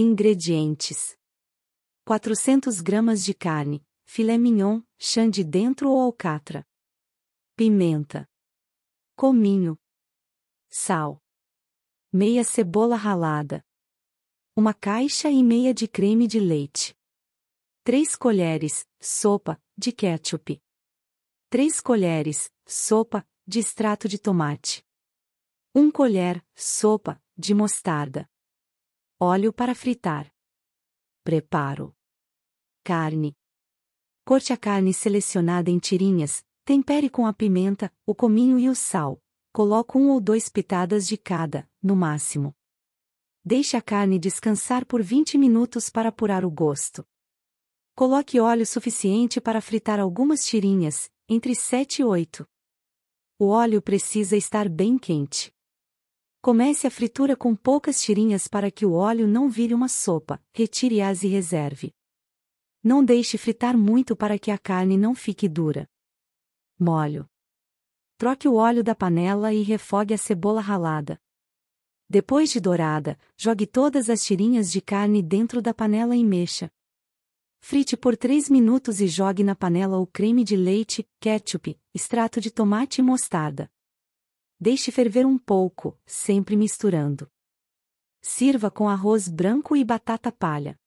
Ingredientes: 400 gramas de carne, filé mignon, chã de dentro ou alcatra. Pimenta. Cominho. Sal. Meia cebola ralada. Uma caixa e meia de creme de leite. 3 colheres, sopa, de ketchup. 3 colheres, sopa, de extrato de tomate. 1 colher, sopa, de mostarda. Óleo para fritar. Preparo: Carne. Corte a carne selecionada em tirinhas, tempere com a pimenta, o cominho e o sal. Coloque um ou dois pitadas de cada, no máximo. Deixe a carne descansar por 20 minutos para apurar o gosto. Coloque óleo suficiente para fritar algumas tirinhas, entre 7 e 8. O óleo precisa estar bem quente. Comece a fritura com poucas tirinhas para que o óleo não vire uma sopa, retire-as e reserve. Não deixe fritar muito para que a carne não fique dura. Molho. Troque o óleo da panela e refogue a cebola ralada. Depois de dourada, jogue todas as tirinhas de carne dentro da panela e mexa. Frite por 3 minutos e jogue na panela o creme de leite, ketchup, extrato de tomate e mostarda. Deixe ferver um pouco, sempre misturando. Sirva com arroz branco e batata palha.